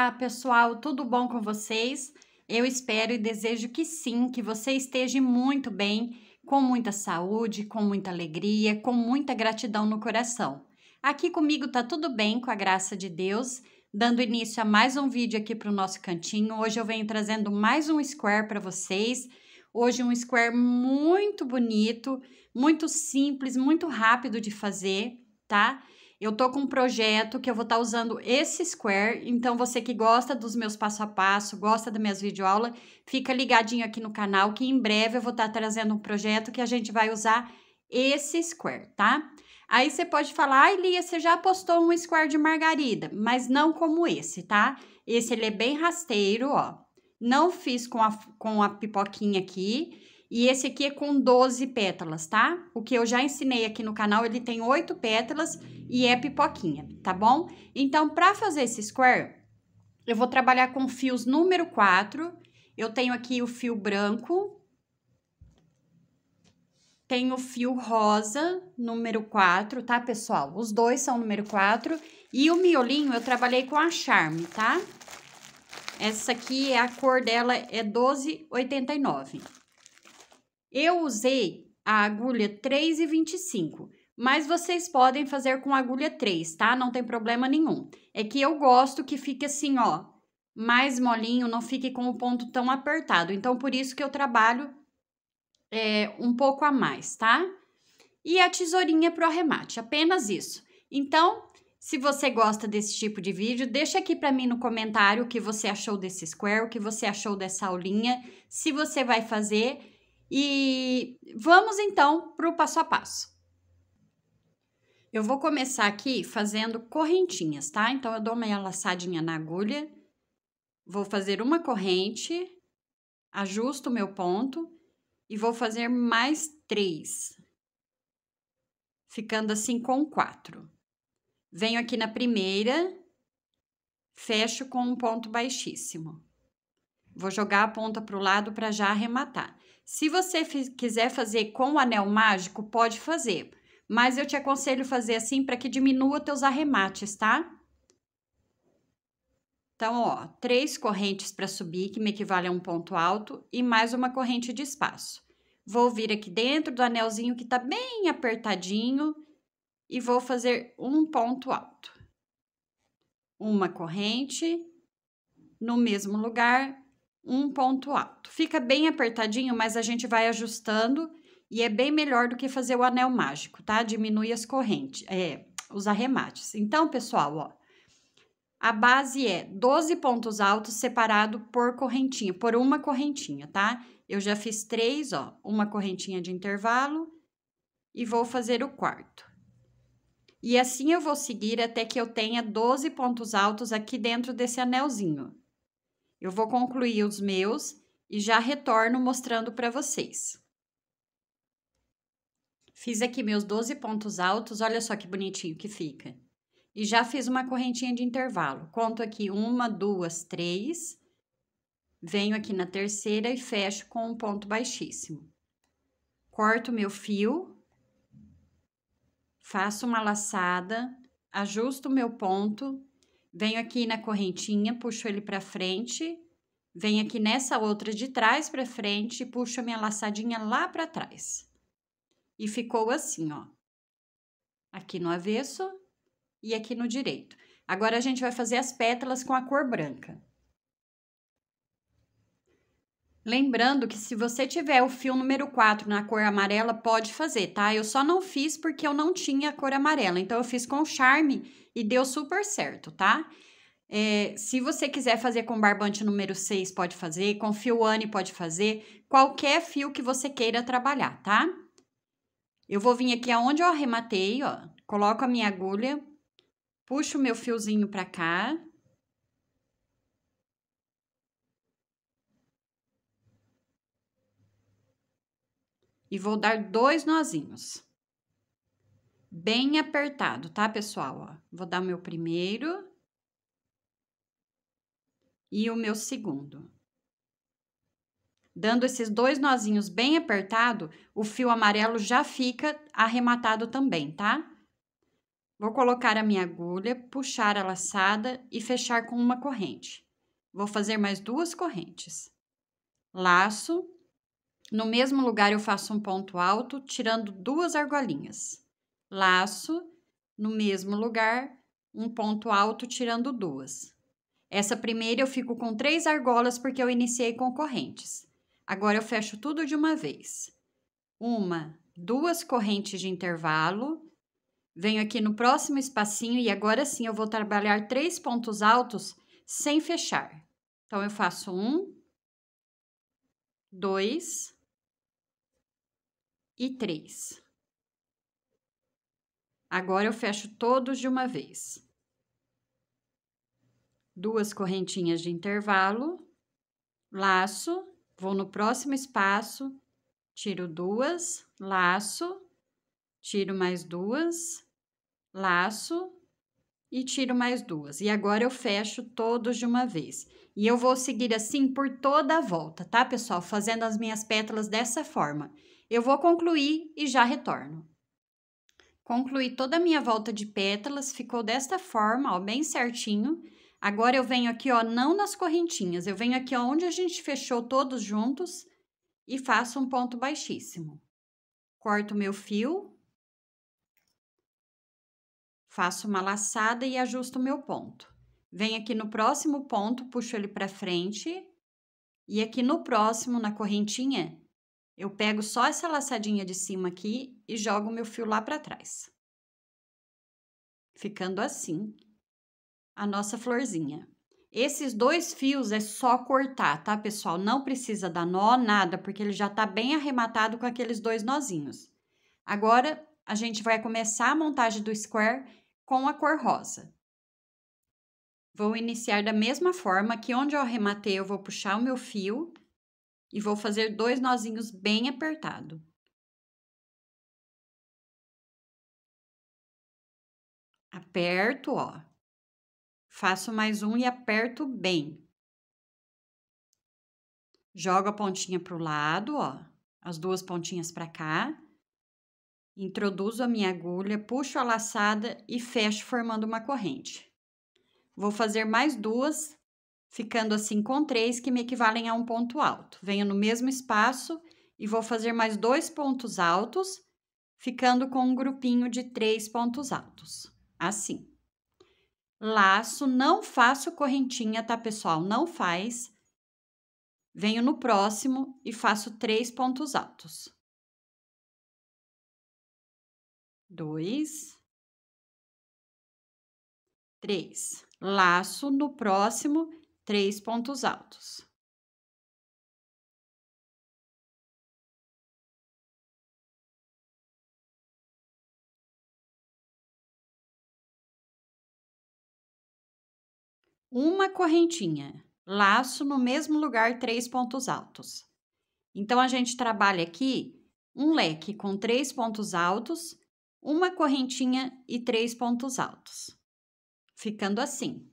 Olá, pessoal, tudo bom com vocês? Eu espero e desejo que sim, que você esteja muito bem, com muita saúde, com muita alegria, com muita gratidão no coração. Aqui comigo tá tudo bem, com a graça de Deus, dando início a mais um vídeo aqui para o nosso cantinho. Hoje eu venho trazendo mais um square para vocês. Hoje um square muito bonito, muito simples, muito rápido de fazer, tá? Eu tô com um projeto que eu vou estar tá usando esse Square, então você que gosta dos meus passo a passo, gosta das minhas videoaulas, fica ligadinho aqui no canal que em breve eu vou estar tá trazendo um projeto que a gente vai usar esse Square, tá? Aí você pode falar, ai Lia, você já postou um Square de margarida, mas não como esse, tá? Esse ele é bem rasteiro, ó. Não fiz com a, com a pipoquinha aqui, e esse aqui é com 12 pétalas, tá? O que eu já ensinei aqui no canal, ele tem 8 pétalas e é pipoquinha, tá bom? Então, para fazer esse square, eu vou trabalhar com fios número 4. Eu tenho aqui o fio branco. Tenho o fio rosa, número 4, tá, pessoal? Os dois são número 4. E o miolinho eu trabalhei com a Charme, tá? Essa aqui, a cor dela é 12,89. Eu usei a agulha 3,25, e mas vocês podem fazer com agulha 3, tá? Não tem problema nenhum. É que eu gosto que fique assim, ó, mais molinho, não fique com o ponto tão apertado. Então, por isso que eu trabalho é, um pouco a mais, tá? E a tesourinha pro arremate, apenas isso. Então, se você gosta desse tipo de vídeo, deixa aqui para mim no comentário o que você achou desse square, o que você achou dessa aulinha, se você vai fazer e vamos então para o passo a passo. Eu vou começar aqui fazendo correntinhas, tá? Então, eu dou uma laçadinha na agulha, vou fazer uma corrente, ajusto o meu ponto e vou fazer mais três, ficando assim com quatro. Venho aqui na primeira, fecho com um ponto baixíssimo. Vou jogar a ponta para o lado para já arrematar. Se você quiser fazer com o anel mágico, pode fazer, mas eu te aconselho fazer assim para que diminua teus arremates, tá? Então, ó, três correntes para subir, que me equivale a um ponto alto, e mais uma corrente de espaço. Vou vir aqui dentro do anelzinho que tá bem apertadinho e vou fazer um ponto alto. Uma corrente, no mesmo lugar, um ponto alto. Fica bem apertadinho, mas a gente vai ajustando e é bem melhor do que fazer o anel mágico, tá? Diminui as correntes, é, os arremates. Então, pessoal, ó, a base é 12 pontos altos separado por correntinha, por uma correntinha, tá? Eu já fiz três, ó, uma correntinha de intervalo e vou fazer o quarto. E assim eu vou seguir até que eu tenha 12 pontos altos aqui dentro desse anelzinho. Eu vou concluir os meus e já retorno mostrando para vocês. Fiz aqui meus 12 pontos altos, olha só que bonitinho que fica. E já fiz uma correntinha de intervalo. Conto aqui uma, duas, três. Venho aqui na terceira e fecho com um ponto baixíssimo. Corto meu fio. Faço uma laçada. Ajusto meu ponto. Venho aqui na correntinha, puxo ele para frente, venho aqui nessa outra de trás para frente e puxo a minha laçadinha lá para trás. E ficou assim, ó. Aqui no avesso e aqui no direito. Agora a gente vai fazer as pétalas com a cor branca. Lembrando que se você tiver o fio número 4 na cor amarela, pode fazer, tá? Eu só não fiz porque eu não tinha a cor amarela. Então, eu fiz com o charme e deu super certo, tá? É, se você quiser fazer com barbante número 6, pode fazer, com fio Anne pode fazer, qualquer fio que você queira trabalhar, tá? Eu vou vir aqui aonde eu arrematei, ó, coloco a minha agulha, puxo o meu fiozinho pra cá. E vou dar dois nozinhos bem apertado, tá, pessoal? Ó, vou dar o meu primeiro e o meu segundo. Dando esses dois nozinhos bem apertado, o fio amarelo já fica arrematado também, tá? Vou colocar a minha agulha, puxar a laçada e fechar com uma corrente. Vou fazer mais duas correntes. Laço, no mesmo lugar eu faço um ponto alto, tirando duas argolinhas laço no mesmo lugar, um ponto alto tirando duas. Essa primeira eu fico com três argolas porque eu iniciei com correntes. Agora eu fecho tudo de uma vez. Uma, duas correntes de intervalo. Venho aqui no próximo espacinho e agora sim eu vou trabalhar três pontos altos sem fechar. Então eu faço um, dois e três. Agora eu fecho todos de uma vez. Duas correntinhas de intervalo, laço, vou no próximo espaço, tiro duas, laço, tiro mais duas, laço e tiro mais duas. E agora eu fecho todos de uma vez. E eu vou seguir assim por toda a volta, tá, pessoal? Fazendo as minhas pétalas dessa forma. Eu vou concluir e já retorno. Concluí toda a minha volta de pétalas, ficou desta forma, ó, bem certinho. Agora eu venho aqui, ó, não nas correntinhas, eu venho aqui onde a gente fechou todos juntos e faço um ponto baixíssimo. Corto meu fio, faço uma laçada e ajusto o meu ponto. Venho aqui no próximo ponto, puxo ele para frente e aqui no próximo, na correntinha, eu pego só essa laçadinha de cima aqui e jogo meu fio lá para trás. Ficando assim a nossa florzinha. Esses dois fios é só cortar, tá, pessoal? Não precisa dar nó, nada, porque ele já tá bem arrematado com aqueles dois nozinhos. Agora, a gente vai começar a montagem do square com a cor rosa. Vou iniciar da mesma forma que onde eu arrematei, eu vou puxar o meu fio e vou fazer dois nozinhos bem apertado. Aperto, ó. Faço mais um e aperto bem. Jogo a pontinha para o lado, ó, as duas pontinhas para cá. Introduzo a minha agulha, puxo a laçada e fecho formando uma corrente. Vou fazer mais duas ficando assim com três que me equivalem a um ponto alto. Venho no mesmo espaço e vou fazer mais dois pontos altos, ficando com um grupinho de três pontos altos, assim. Laço, não faço correntinha, tá, pessoal? Não faz. Venho no próximo e faço três pontos altos. Dois. Três. Laço no próximo três pontos altos. Uma correntinha, laço no mesmo lugar, três pontos altos. Então, a gente trabalha aqui um leque com três pontos altos, uma correntinha e três pontos altos, ficando assim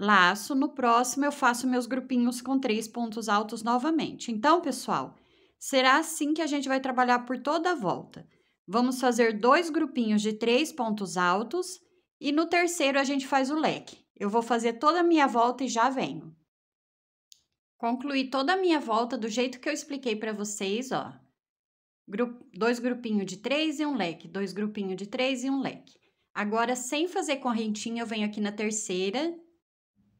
laço. No próximo, eu faço meus grupinhos com três pontos altos novamente. Então, pessoal, será assim que a gente vai trabalhar por toda a volta. Vamos fazer dois grupinhos de três pontos altos e no terceiro a gente faz o leque. Eu vou fazer toda a minha volta e já venho. Concluí toda a minha volta do jeito que eu expliquei para vocês, ó. Grupo, dois grupinhos de três e um leque, dois grupinhos de três e um leque. Agora, sem fazer correntinha, eu venho aqui na terceira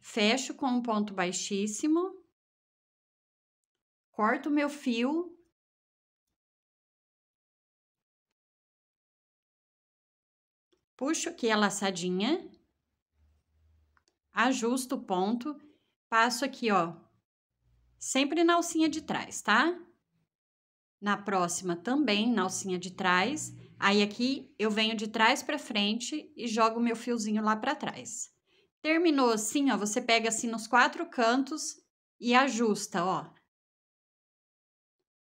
fecho com um ponto baixíssimo, corto meu fio, puxo aqui a laçadinha, ajusto o ponto, passo aqui, ó, sempre na alcinha de trás, tá? Na próxima também, na alcinha de trás. Aí aqui eu venho de trás para frente e jogo meu fiozinho lá para trás. Terminou assim, ó, você pega assim nos quatro cantos e ajusta, ó.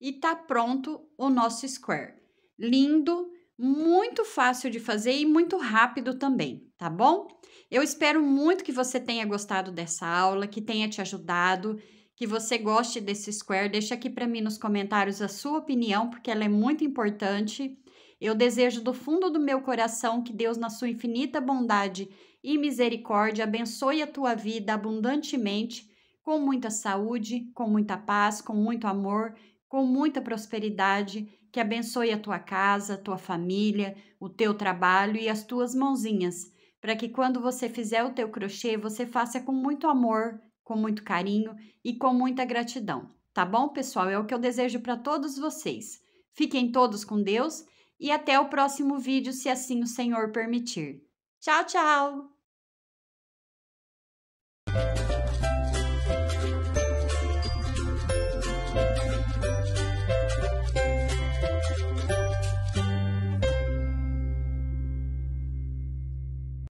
E tá pronto o nosso square. Lindo, muito fácil de fazer e muito rápido também, tá bom? Eu espero muito que você tenha gostado dessa aula, que tenha te ajudado, que você goste desse square. Deixa aqui para mim nos comentários a sua opinião, porque ela é muito importante. Eu desejo do fundo do meu coração que Deus, na sua infinita bondade, e misericórdia abençoe a tua vida abundantemente, com muita saúde, com muita paz, com muito amor, com muita prosperidade, que abençoe a tua casa, a tua família, o teu trabalho e as tuas mãozinhas, para que quando você fizer o teu crochê, você faça com muito amor, com muito carinho e com muita gratidão. Tá bom, pessoal? É o que eu desejo para todos vocês. Fiquem todos com Deus e até o próximo vídeo, se assim o Senhor permitir. Tchau, tchau!